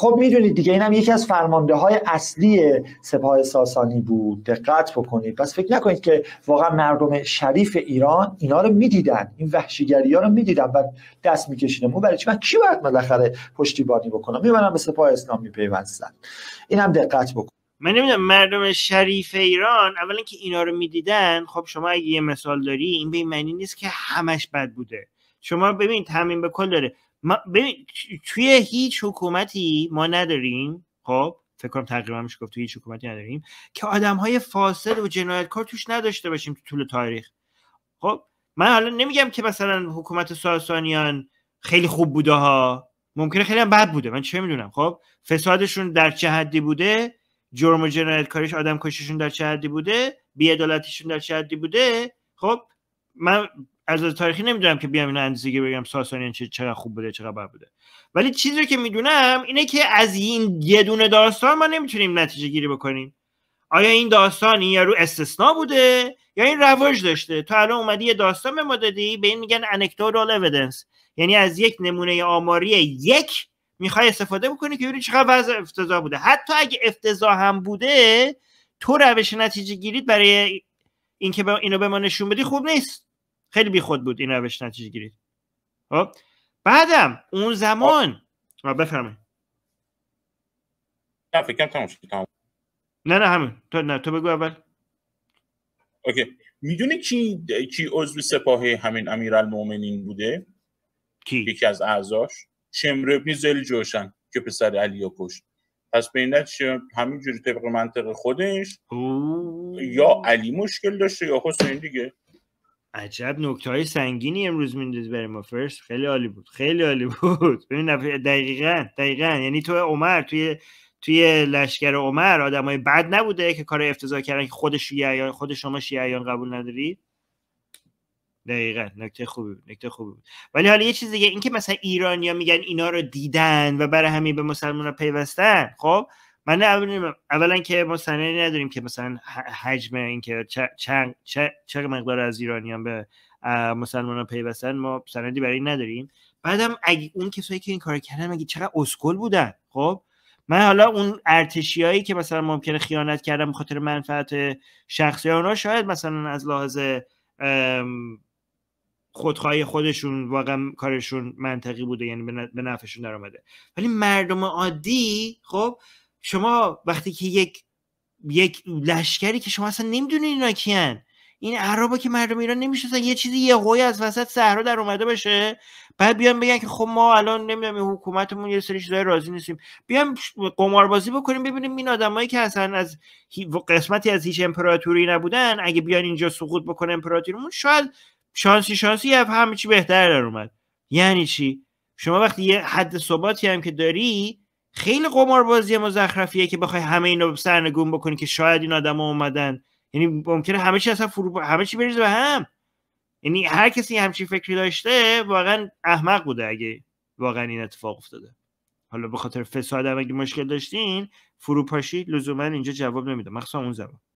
خب میدونید دیگه اینم یکی از فرمانده های اصلی سپاه ساسانی بود دقت بکنید پس فکر نکنید که واقعا مردم شریف ایران اینا رو میدیدن این وحشیگری ها رو میدیدن و دست میکشیدن اون برای چی من کی باید بالاخره پشتیبانی بکنم میبرم به سپاه اسلامی این هم دقت بکنید من نمیدونم مردم شریف ایران اولا که اینا رو میدیدن خب شما اگه یه مثال داری این به این معنی نیست که همش بد بوده شما ببینید همین به کل داره ببین توی هیچ حکومتی ما نداریم خب فکر کنم تقریبا میشه گفت توی هیچ حکومتی نداریم که آدم های فاسد و جنایتکار توش نداشته باشیم تو طول تاریخ خب من حالا نمیگم که مثلا حکومت ساسانیان خیلی خوب بوده ها ممکنه خیلی هم بد بوده من چه میدونم خب فسادشون در چه حدی بوده جرم و جنایتکاریش آدم کششون در چه حدی بوده بیعدالتیشون در چه حدی بوده خب من از تاریخی نمیدونم که بیام اینو بگم ساسانیان چه چقدر خوب بوده چقدر بد بوده ولی چیزی که میدونم اینه که از این یه دونه داستان ما نمیتونیم نتیجه گیری بکنیم آیا این داستان یا رو استثنا بوده یا این رواج داشته تو الان اومدی یه داستان به ما دادی به این میگن انکتورال اویدنس یعنی از یک نمونه آماری یک میخوای استفاده بکنی که ببینی چقدر وضع افتضاح بوده حتی اگه افتضاح هم بوده تو روش نتیجه گیرید برای اینکه اینو به ما نشون بدی خوب نیست خیلی بیخود بود این روش نتیجه گیری خب بعدم اون زمان بفرمایید نه نه همین تو نه تو بگو اول اوکی میدونی کی کی عضو سپاه همین امیرالمومنین بوده کی یکی از اعضاش شمر ابن زل جوشن که پسر علی کشت پس به این همینجوری طبق منطق خودش یا علی مشکل داشته یا حسین دیگه عجب نکته های سنگینی امروز میندازی برای ما فرست خیلی عالی بود خیلی عالی بود ببین دقیقا دقیقا یعنی تو عمر توی توی لشکر عمر آدمای بد نبوده که کار افتضاح کردن که خود شیعیان خود شما شیعیان قبول ندارید دقیقا نکته خوبی بود نکته خوبی بود ولی حالا یه چیز دیگه اینکه مثلا ایرانیا میگن اینا رو دیدن و برای همین به مسلمان پیوستن خب من اولا که ما سنه نداریم که مثلا حجم این که مقدار از ایرانیان به مسلمانان پیوستن ما سندی برای این نداریم بعدم اگه اون کسایی که این کار کردن مگه چقدر اسکل بودن خب من حالا اون ارتشیایی که مثلا ممکنه خیانت کردن خاطر منفعت شخصی اونا شاید مثلا از لحاظ خودخواهی خودشون واقعا کارشون منطقی بوده یعنی به نفعشون در ولی مردم عادی خب شما وقتی که یک یک لشکری که شما اصلا نمیدونین اینا کیان این عربا که مردم ایران نمیشناسن یه چیزی یه از وسط صحرا در اومده باشه بعد بیان بگن که خب ما الان نمیدونم حکومتمون یه سری چیزای راضی نیستیم قمار قماربازی بکنیم ببینیم این آدمایی که اصلا از قسمتی از هیچ امپراتوری نبودن اگه بیان اینجا سقوط بکنه امپراتوریمون شاید شانسی شانسی همه چی بهتر در اومد یعنی چی شما وقتی یه حد ثباتی هم که داری خیلی قماربازی مزخرفیه که بخوای همه اینا سرنگون بکنی که شاید این ها اومدن یعنی ممکنه همه چی اصلا فرو همه چی بریزه به هم یعنی هر کسی همچی فکری داشته واقعا احمق بوده اگه واقعا این اتفاق افتاده حالا به خاطر فساد هم اگه مشکل داشتین فروپاشی لزوما اینجا جواب نمیده مخصوصا اون زمان